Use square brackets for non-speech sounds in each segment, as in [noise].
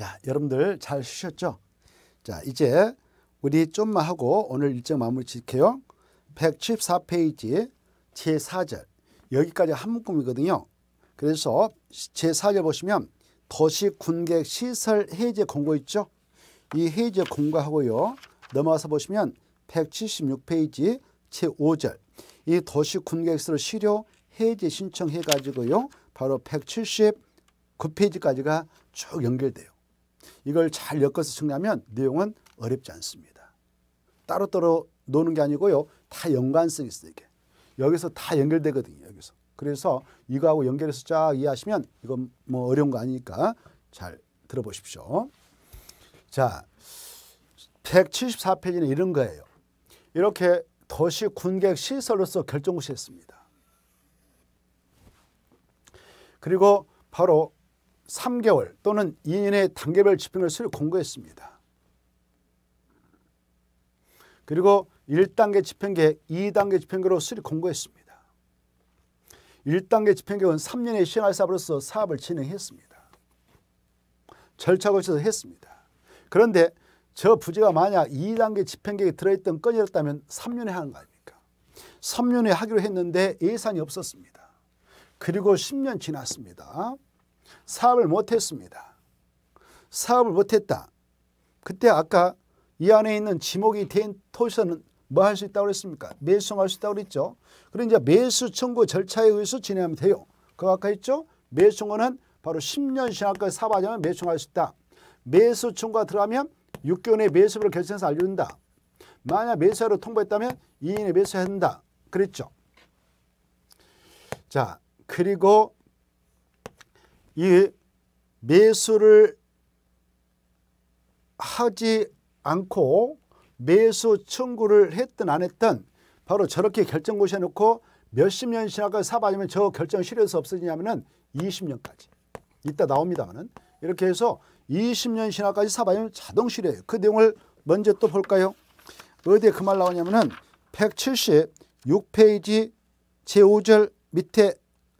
자, 여러분들 잘 쉬셨죠? 자, 이제 우리 좀만 하고 오늘 일정 마무리 지켜요. 174페이지 제4절 여기까지 한 묶음이거든요. 그래서 제4절 보시면 도시 군객 시설 해제 공고 있죠? 이 해제 공고하고요. 넘어가서 보시면 176페이지 제5절 이 도시 군객시설 실효 해제 신청해 가지고요. 바로 179페이지까지가 쭉 연결돼요. 이걸 잘 엮어서 정리하면 내용은 어렵지 않습니다. 따로따로 노는 게 아니고요. 다 연관성이 있어요. 이게. 여기서 다 연결되거든요. 여기서. 그래서 이거하고 연결해서 쫙 이해하시면 이건 뭐 어려운 거 아니니까 잘 들어보십시오. 자, 174페이지는 이런 거예요. 이렇게 도시 군객 시설로서 결정시했습니다. 그리고 바로 3개월 또는 2년의 단계별 집행을수를 공고했습니다. 그리고 1단계 집행계획, 2단계 집행계로 수립 공고했습니다. 1단계 집행계획은 3년의 시행할 사업으로서 사업을 진행했습니다. 절차 거쳐서 했습니다. 그런데 저 부지가 만약 2단계 집행계획에 들어있던 건이었다면 3년에 하는 거 아닙니까? 3년에 하기로 했는데 예산이 없었습니다. 그리고 10년 지났습니다. 사업을 못했습니다. 사업을 못했다. 그때 아까 이 안에 있는 지목이 된토지는뭐 할 수 있다고 그습니까매수할수 있다고 그죠 그럼 이제 매수 청구 절차에 의해서 진행하면 돼요. 그거 아까 했죠? 매수 청구는 바로 10년 신학까지 사업하자면 매수 청구할 수 있다. 매수 청구가 들어가면 6개월 내에 매수를 결정해서 알려준다. 만약 매수하러 통보했다면 2인에 매수해야 한다. 그랬죠. 자, 그리고 이 매수를 하지 않고 매수 청구를 했든 안 했든 바로 저렇게 결정 고시해놓고 몇십 년 지나가 사봐지면 저 결정 실효에서 없어지냐면은 20년까지 이따 나옵니다만은 이렇게 해서 20년 지나까지 사봐지면 자동 실효예요. 그 내용을 먼저 또 볼까요? 어디에 그 말 나오냐면은 176페이지 제5절 밑에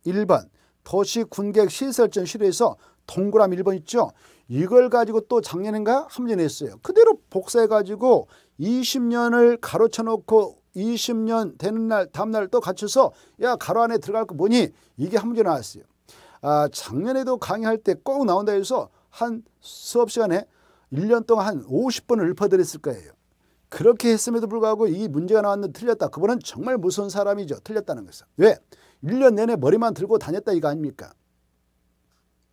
1번 도시 군객 시설전 실에서 동그라미 1번 있죠. 이걸 가지고 또 작년인가 한번 했어요 그대로 복사해 가지고 20년을 가로쳐 놓고 20년 되는 날 다음날 또 갖춰서 야 가로 안에 들어갈 거 뭐니 이게 한문 나왔어요. 아 작년에도 강의할 때 꼭 나온다 해서 한 수업 시간에 1년 동안 한 50번을 읊어드렸을 거예요. 그렇게 했음에도 불구하고 이 문제가 나왔는데 틀렸다. 그분은 정말 무서운 사람이죠. 틀렸다는 것은. 왜? 1년 내내 머리만 들고 다녔다 이거 아닙니까?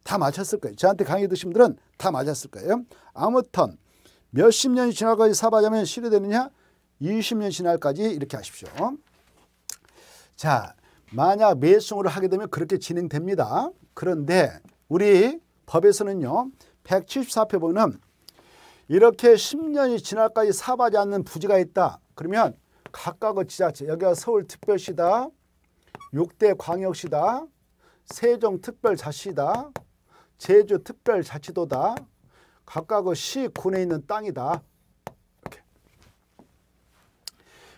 다 맞았을 거예요. 저한테 강의 드신 분들은 다 맞았을 거예요. 아무튼 몇 십 년이 지나까지 사바자면 실효되느냐? 20년 지날까지 이렇게 하십시오. 자, 만약 매수으 하게 되면 그렇게 진행됩니다. 그런데 우리 법에서는요. 174표 보면 이렇게 10년이 지날까지 사바지 않는 부지가 있다. 그러면 각각의 지자체, 여기가 서울특별시다. 6대 광역시다. 세종특별자치다. 제주특별자치도다. 각각의 시, 군에 있는 땅이다. 이렇게.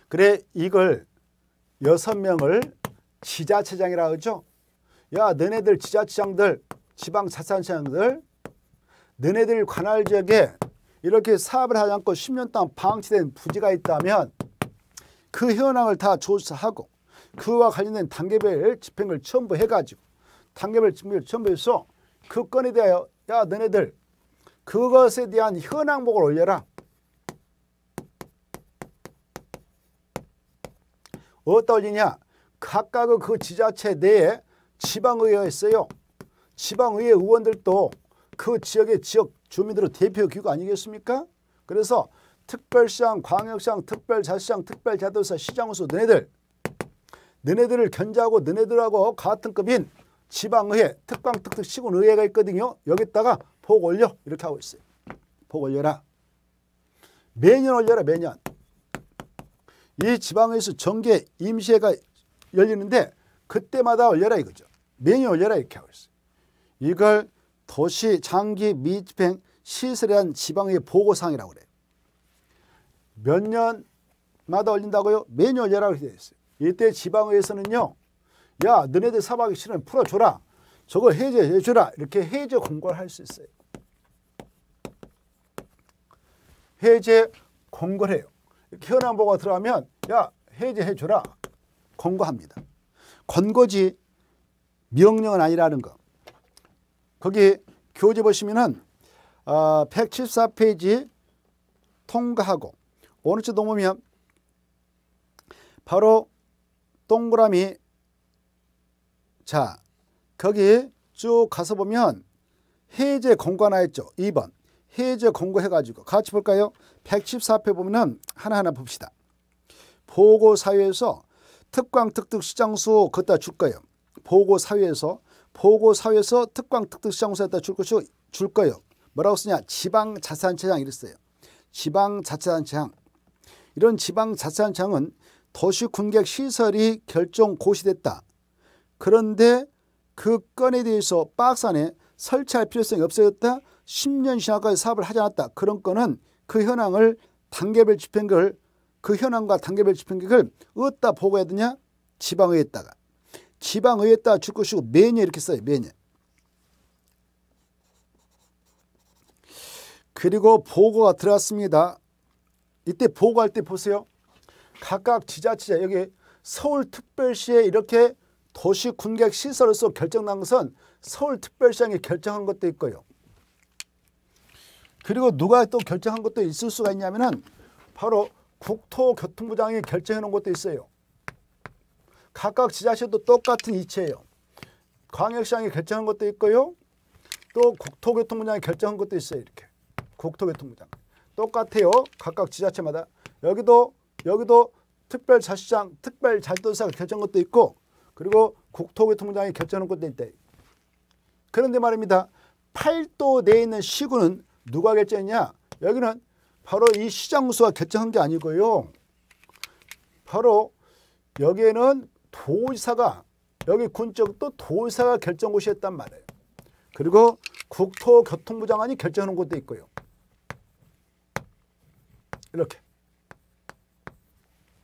그래 이걸 여섯 명을 지자체장이라 하죠. 야 너네들 지자체장들 지방자산시장들 너네들 관할 지역에 이렇게 사업을 하지 않고 10년 동안 방치된 부지가 있다면 그 현황을 다 조사하고 그와 관련된 단계별 집행을 첨부해가지고 단계별 집행을 첨부해서 그 건에 대하여 야 너네들 그것에 대한 현황복을 올려라. 어디다 올리냐? 각각의 그 지자체 내에 지방의회가 있어요. 지방의회 의원들도 그 지역의 지역 주민들의 대표 기구 아니겠습니까? 그래서 특별시장, 광역시장, 특별자치장, 특별자도사, 시장으서 너희들 너네들을 견제하고 너네들하고 같은 급인 지방의회 특방특특 시군의회가 있거든요. 여기다가 보고 올려 이렇게 하고 있어요. 보고 올려라. 매년 올려라 매년. 이 지방에서 의회 정계 임시회가 열리는데 그때마다 올려라 이거죠. 매년 올려라 이렇게 하고 있어요. 이걸 도시 장기 미집행 시설에 한 지방의 보고상이라고 그래요. 몇 년마다 올린다고요? 매년 올려라 이렇게 되어 있어요. 이때 지방의회에서는요. 야 너네들 사박이 싫으면 풀어줘라. 저거 해제해줘라. 이렇게 해제 공고를 할 수 있어요. 해제 공고를 해요. 현안 보고가 들어가면 야 해제해줘라. 권고합니다. 권고지 명령은 아니라는 거. 거기 교재 보시면은 어, 아, 174페이지 통과하고 어느 쪽 넘으면 바로 동그라미 자 거기 쭉 가서 보면 해제 공고하나 했죠. 2번 해제 공고해가지고 같이 볼까요? 1 1 4표 보면은 하나하나 봅시다. 보고사회에서 특광특특시장수 걷다 줄 거예요. 보고사회에서 보고사회에서 특광특특시장수 갖다 줄, 것이, 줄 거예요. 뭐라고 쓰냐 지방자치단체장 이랬어요. 지방자치단체장 이런 지방자치단체장은 도시 군객 시설이 결정 고시됐다. 그런데 그 건에 대해서 박스 안에 설치할 필요성이 없어졌다. 10년 지나까지 사업을 하지 않았다. 그런 건은 그 현황을 단계별 집행계그 현황과 단계별 집행계을 어디다 보고해야 되냐? 지방의회에다가. 지방의회에다 줄 것이고 매년 이렇게 써요. 매년. 그리고 보고가 들어왔습니다. 이때 보고할 때 보세요. 각각 지자체 여기 서울특별시에 이렇게 도시 군객 시설로서 결정난 것은 서울특별시장이 결정한 것도 있고요. 그리고 누가 또 결정한 것도 있을 수가 있냐면은 바로 국토교통부장이 결정해 놓은 것도 있어요. 각각 지자체도 똑같은 이치예요. 광역시장이 결정한 것도 있고요. 또 국토교통부장이 결정한 것도 있어요. 이렇게. 국토교통부장. 똑같아요. 각각 지자체마다. 여기도 여기도 특별자치장, 특별자치도사가 결정한 것도 있고 그리고 국토교통부장이 결정한 것도 있대 그런데 말입니다. 8도 내에 있는 시군은 누가 결정했냐? 여기는 바로 이 시장수가 결정한 게 아니고요. 바로 여기에는 도지사가 여기 군쪽도 도지사가 결정고시 했단 말이에요. 그리고 국토교통부 장관이 결정하는 것도 있고요. 이렇게.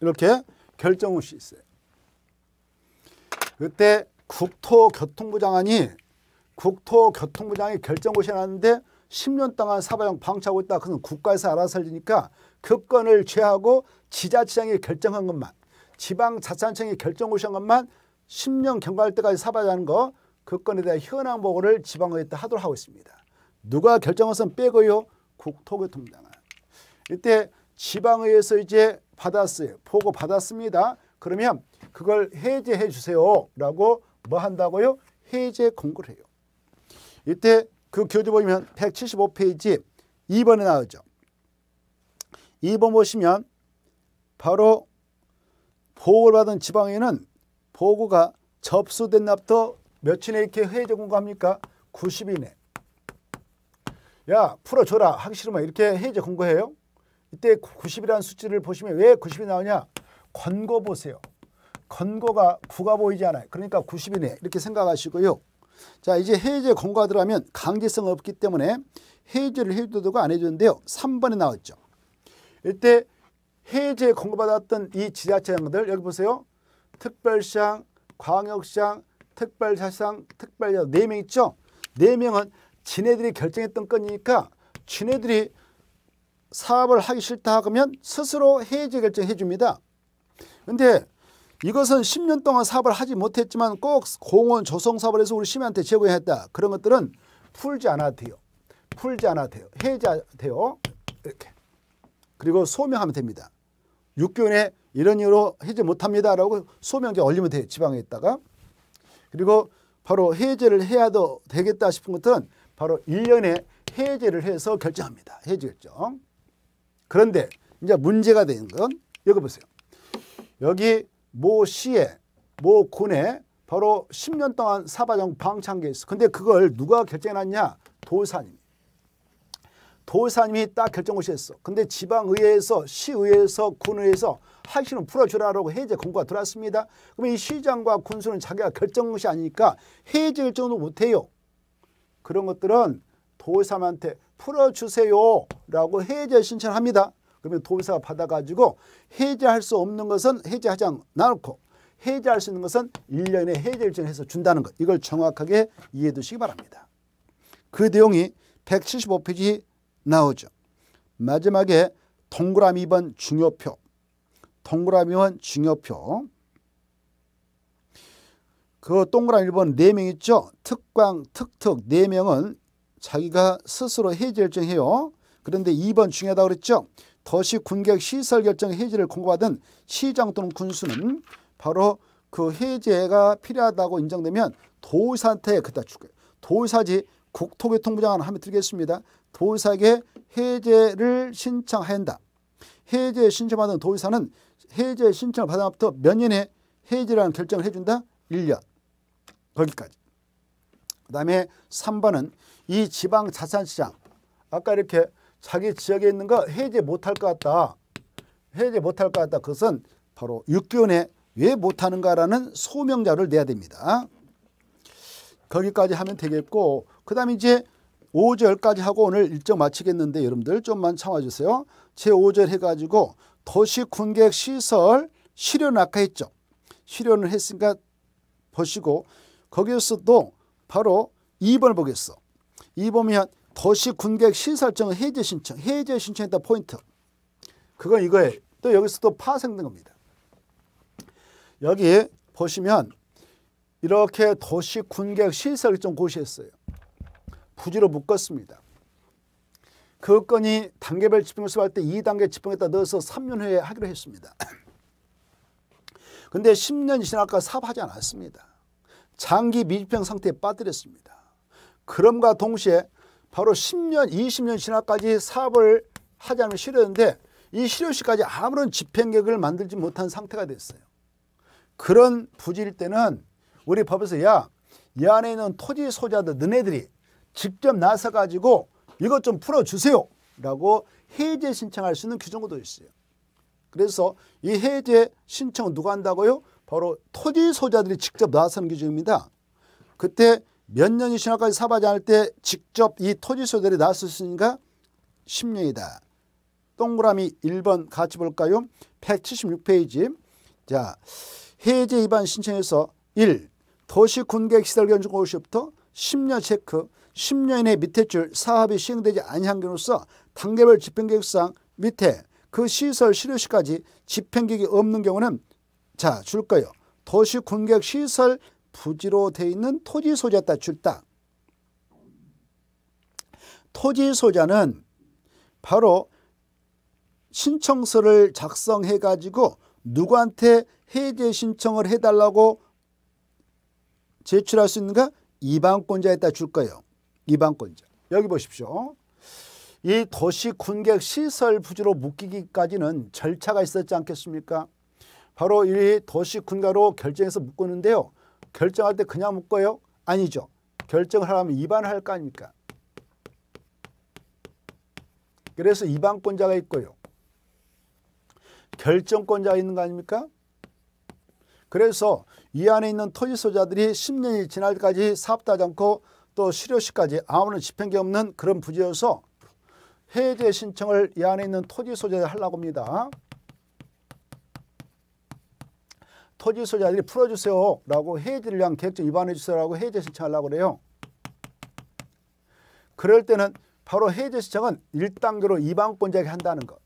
이렇게 결정할 수 있어요. 그때 국토교통부 장관이 국토교통부 장이 결정고시 나는데 10년 동안 사바형 방치하고 있다. 그건 국가에서 알아서 하니까 그 건을 취하고 지자체장이 결정한 것만 지방자치단청이 결정고시한 것만 10년 경과할 때까지 사바하는 거그 건에 대한 현황 보고를 지방의회에 하도록 하고 있습니다. 누가 결정한 선 빼고요. 국토교통부 장관. 이때 지방의회에서 이제 받았어요. 보고 받았습니다. 그러면 그걸 해제해 주세요. 라고 뭐 한다고요? 해제 공고를 해요. 이때 그 교재 보면 175페이지 2번에 나오죠. 2번 보시면 바로 보고를 받은 지방에는 보고가 접수된 날부터 며칠 내 이렇게 해제 공고합니까? 90일 내. 야 풀어줘라 하기 싫으면 이렇게 해제 공고해요. 이때 90이라는 수치를 보시면 왜 90이 나오냐? 권고 보세요. 권고가 9가 보이지 않아요. 그러니까 90이네 이렇게 생각하시고요. 자 이제 해제 권고가 들어면 강제성 없기 때문에 해제를 해주도가 안 해주는데요. 3번에 나왔죠. 이때 해제 권고받았던 이 지자체장들 여기 보세요. 특별시장, 광역시장, 특별사시 특별자 4명 있죠. 4명은 지네들이 결정했던 거니까 지네들이 사업을 하기 싫다 하면 스스로 해제 결정해 줍니다. 근데 이것은 10년 동안 사업을 하지 못했지만 꼭 공원 조성 사업을 해서 우리 시민한테 제공 했다. 그런 것들은 풀지 않아도 돼요. 풀지 않아도 돼요. 해제돼요. 이렇게. 그리고 소명하면 됩니다. 6개에 이런 이유로 해제 못합니다라고 소명제 올리면 돼요. 지방에 있다가. 그리고 바로 해제를 해야도 되겠다 싶은 것들은 바로 1년에 해제를 해서 결정합니다. 해제 결정. 그런데 이제 문제가 되는 건 여기 보세요. 여기 모 시에 모 군에 바로 10년 동안 사바정 방창계 있어. 근데 그걸 누가 결정해놨냐? 도사님. 도사님이 딱 결정을 했어. 근데 지방의회에서 시의회에서 군의회에서 하시는 풀어주라라고 해제 공고가 들어왔습니다. 그러면 이 시장과 군수는 자기가 결정한 것이 아니니까 해제 결정도 못해요. 그런 것들은 도의사한테 풀어주세요 라고 해제 신청합니다. 그러면 도의사가 받아가지고 해제할 수 없는 것은 해제하지 않고 해제할 수 있는 것은 일련의 해제일정을 해서 준다는 것. 이걸 정확하게 이해해 두시기 바랍니다. 그 내용이 175페이지 나오죠. 마지막에 동그라미 2번 중요표 동그라미 1 중요표 그 동그라미 1번 4명 있죠. 특광, 특특 4명은 자기가 스스로 해지 결정해요. 그런데 2번 중요하다고 그랬죠. 더시 군객 시설 결정 해지를 공고받은 시장 또는 군수는 바로 그 해제가 필요하다고 인정되면 도의사한테 그다 주고요. 도의사지 국토교통부장은 한번 드리겠습니다. 도의사에게 해제를 신청한다. 해제 신청받은 도의사는 해제 신청을 받은 앞부터 몇 년에 해제라는 결정을 해준다? 1년. 거기까지. 그 다음에 3번은 이 지방 자산시장 아까 이렇게 자기 지역에 있는 거 해제 못할 것 같다. 해제 못할 것 같다. 그것은 바로 6개월에 왜 못하는가라는 소명자를 내야 됩니다. 거기까지 하면 되겠고 그 다음에 이제 5절까지 하고 오늘 일정 마치겠는데 여러분들 좀만 참아주세요. 제5절 해가지고 도시 군객 시설 실현 아까 했죠. 실현을 했으니까 보시고 거기에서도 바로 2번 보겠어. 이 보면 도시 군객 시설정 해제 신청, 해제 신청했다 포인트. 그건 이거예요. 또 여기서 또 파생된 겁니다. 여기 보시면 이렇게 도시 군객 시설정 고시했어요. 부지로 묶었습니다. 그 건이 단계별 집행을 수할 때 2단계 집행에다 넣어서 3년 후에 하기로 했습니다. [clears throat] 근데 1 0년 지나까 사업하지 않았습니다. 장기 미집행 상태에 빠뜨렸습니다. 그럼과 동시에 바로 10년, 20년 지나까지 사업을 하지 않으면 실효는데이 실효시까지 아무런 집행계획을 만들지 못한 상태가 됐어요. 그런 부지일 때는 우리 법에서 야, 이 안에 있는 토지 소자들 너네들이 직접 나서 가지고 이것 좀 풀어주세요 라고 해제 신청할 수 있는 규정도 있어요. 그래서 이 해제 신청 누가 한다고요? 바로 토지 소자들이 직접 나서는 규정입니다. 그때 몇 년이 지나까지 사바지 않을 때 직접 이 토지 소재이 나왔었으니까 10년이다. 동그라미 1번 같이 볼까요? 176페이지. 자, 해제 위반 신청에서 1. 도시 군계 시설 견적 고시부터 10년 체크, 10년 이내 밑에 줄 사업이 시행되지 아한 경우로서 단계별 집행계획상 밑에 그 시설 실효 시까지 집행계획이 없는 경우는 자, 줄거요 도시 군계 시설 부지로 돼 있는 토지 소자다 줄다. 토지 소자는 바로 신청서를 작성해 가지고 누구한테 해제 신청을 해달라고 제출할 수 있는가? 이방권자에다 줄 거예요. 이방권자. 여기 보십시오. 이 도시 군객 시설 부지로 묶이기까지는 절차가 있었지 않겠습니까? 바로 이 도시 군가로 결정해서 묶었는데요. 결정할 때 그냥 묶어요? 아니죠. 결정을 하려면 입안을 할 거 아닙니까? 그래서 입안권자가 있고요. 결정권자가 있는 거 아닙니까? 그래서 이 안에 있는 토지 소자들이 10년이 지날 때까지 사업도 않고 또 실효시까지 아무런 집행계 없는 그런 부지여서 해제 신청을 이 안에 있는 토지 소자들 하려고 합니다. 토지 소유자들이 풀어주세요라고 해지를 위한 계획적 위반해 주세요라고 해제 신청하려고 그래요. 그럴 때는 바로 해제 신청은 1단계로 이방권자에게 한다는 것.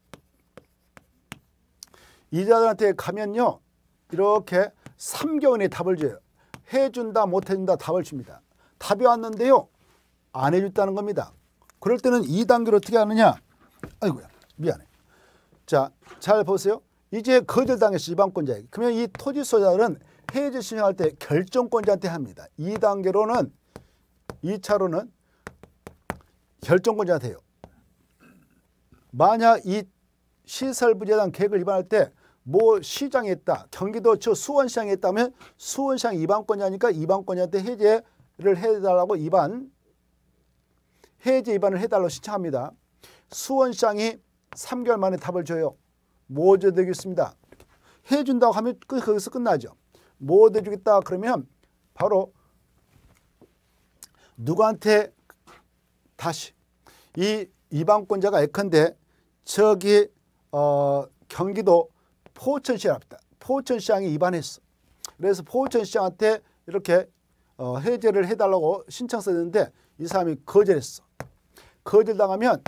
이자들한테 가면요. 이렇게 3개월에 답을 줘요. 해준다 못해준다 답을 줍니다. 답이 왔는데요. 안 해줬다는 겁니다. 그럴 때는 2단계로 어떻게 하느냐. 아이고야 미안해. 자잘 보세요. 이제 거절당해서 지방권자 에게 그러면 이 토지 소유자는 해제 신청할 때 결정권자한테 합니다. 이단계로는이차로는 결정권자한테 해요. 만약 이 시설 부재단 계획을 위반할 때 뭐 시장에 있다, 경기도저 수원시장에 있다면 수원시장 이반권자니까 이반권자한테 해제를 해달라고 이반, 해제 이반을 해달라고 신청합니다. 수원시장이 삼개월 만에 답을 줘요. 뭐어줘 되겠습니다. 해준다고 하면 끝, 거기서 끝나죠. 뭐 해주겠다 그러면 바로 누구한테 다시 이 이방권자가 예컨대 저기 어, 경기도 포천시랍니다. 포천시장이 입안했어. 그래서 포천시장한테 이렇게 어, 해제를 해달라고 신청서 냈는데 이 사람이 거절했어. 거절당하면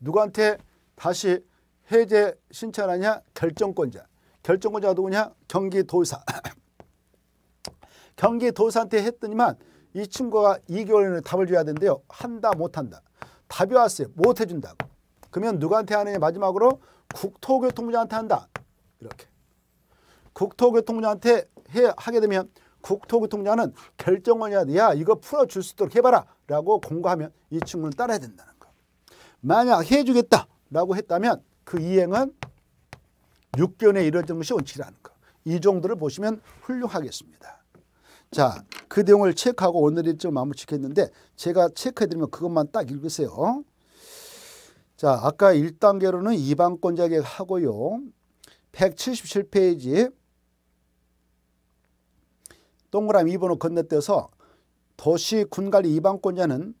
누구한테 다시 해제 신청하냐 결정권자. 결정권자가 누구냐? 경기도사. [coughs] 경기도사한테 했더니만 이 친구가 2개월에 답을 줘야 되는데요. 한다 못한다. 답이 왔어요. 못 해준다고. 그러면 누구한테 하느냐 마지막으로 국토교통부장한테 한다. 이렇게. 국토교통부장한테 해, 하게 되면 국토교통부장은 결정권이야야 이거 풀어줄 수 있도록 해봐라. 라고 공고하면 이 친구는 따라야 된다는 거. 만약 해주겠다. 라고 했다면 그 이행은 6견에 이루어 것이 원칙이라는 거. 이 정도를 보시면 훌륭하겠습니다. 자, 그 내용을 체크하고 오늘의 좀 마무리 짓겠는데 제가 체크해드리면 그것만 딱 읽으세요. 자, 아까 1단계로는 이방권자 계획하고요. 177페이지 동그라미 2번으로 건너뛰어서 도시 군관리 이방권자는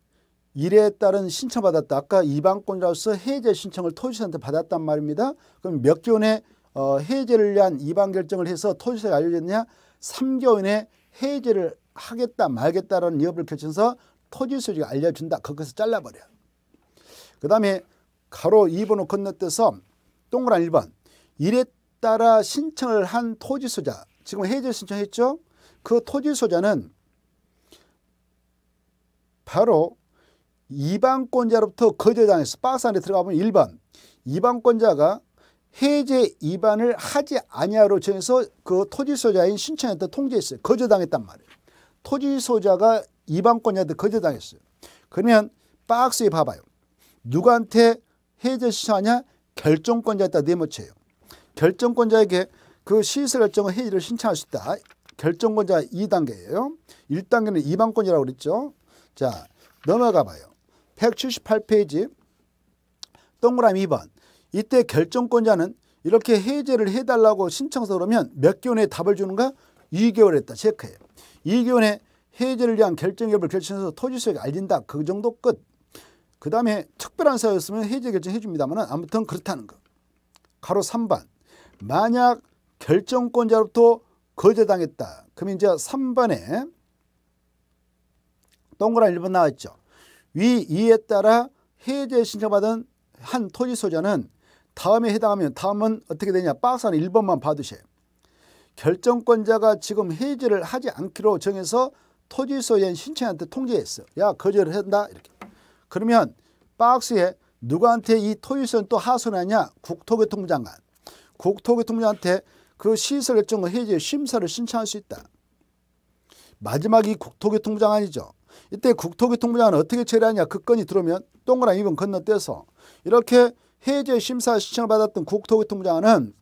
일에 따른 신청받았다. 아까 이방권자로서 해제 신청을 토지사한테 받았단 말입니다. 그럼 몇 개월 내 어, 해제를 위한 이방 결정을 해서 토지사가 알려졌냐? 3개월 내 해제를 하겠다 말겠다라는 여부를 결정해서 토지소지가 알려준다. 거기서 잘라버려. 그 다음에 가로 2번을 건너뜨서 동그란 1번 일에 따라 신청을 한 토지소자 지금 해제 신청했죠? 그 토지소자는 바로 이방권자로부터 거절당해서 박스 안에 들어가면 1번 이방권자가 해제 이반을 하지 아니하로 정해서 그 토지 소자인 신청했던 통제했어요. 거절당했단 말이에요. 토지 소자가 이방권자한테 거절당했어요. 그러면 박스에 봐봐요. 누구한테 해제 신청하냐? 결정권자에다 네모체요 결정권자에게 그 시세 결정을 해지를 신청할 수 있다. 결정권자 2단계예요. 1단계는 이방권이라고 그랬죠. 자, 넘어가 봐요. 178페이지 동그라미 2번 이때 결정권자는 이렇게 해제를 해달라고 신청서 그러면 몇 개월 내에 답을 주는가? 2개월 했다 체크해요. 2개월 내 해제를 위한 결정 여을 결정해서 토지수익에 알린다. 그 정도 끝. 그 다음에 특별한 사유였으면 해제 결정해 줍니다만 아무튼 그렇다는 거. 가로 3번. 만약 결정권자로부터 거절당했다. 그면 이제 3번에 동그라미 1번 나왔죠. 위 2에 따라 해제 신청받은 한 토지 소자는 다음에 해당하면 다음은 어떻게 되냐 박스 안에 1번만 받으세 결정권자가 지금 해제를 하지 않기로 정해서 토지 소유인 신청한테 통지했어. 야 거절한다 이렇게. 그러면 박스에 누구한테 이 토지 소유는 또 하소하냐 국토교통부장관. 국토교통부한테그 시설 결정권 해제 심사를 신청할 수 있다. 마지막이 국토교통부장관이죠. 이때 국토교통부장은 어떻게 처리하냐 그 건이 들어오면 동그란 입은 건너뛰어서 이렇게 해제 심사 신청을 받았던 국토교통부장은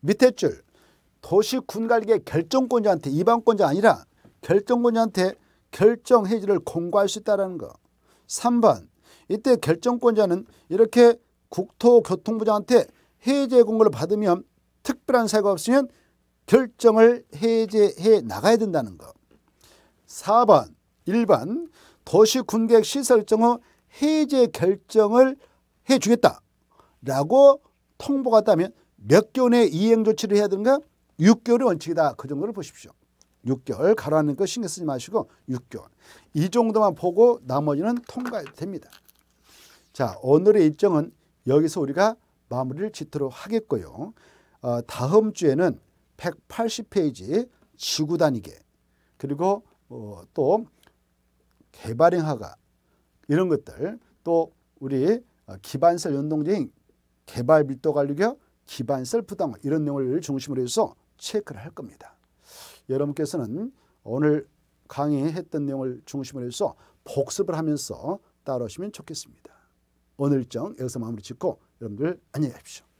밑에 줄 도시군관리계 결정권자한테 이방권자 아니라 결정권자한테 결정 해지를 공고할 수 있다는 거. 3번 이때 결정권자는 이렇게 국토교통부장한테 해제 공고를 받으면 특별한 사유가 없으면 결정을 해제해 나가야 된다는 거. 4번 1번 도시 군계획 시설정 후 해제 결정을 해주겠다라고 통보가 있다면 몇 개월 내 이행 조치를 해야 되는가? 6개월이 원칙이다. 그 정도를 보십시오. 6개월 가라앉는 거 신경 쓰지 마시고 6개월. 이 정도만 보고 나머지는 통과해도 됩니다. 자 오늘의 일정은 여기서 우리가 마무리를 짓도록 하겠고요. 어, 다음 주에는 180페이지 지구 단위계 그리고 어, 또 개발행화가 이런 것들 또 우리 어, 기반설 연동제인 개발밀도 관리교 기반설 부당 이런 내용을 중심으로 해서 체크를 할 겁니다. 여러분께서는 오늘 강의했던 내용을 중심으로 해서 복습을 하면서 따라오시면 좋겠습니다. 오늘 정 여기서 마무리 짓고 여러분들 안녕히 가십시오.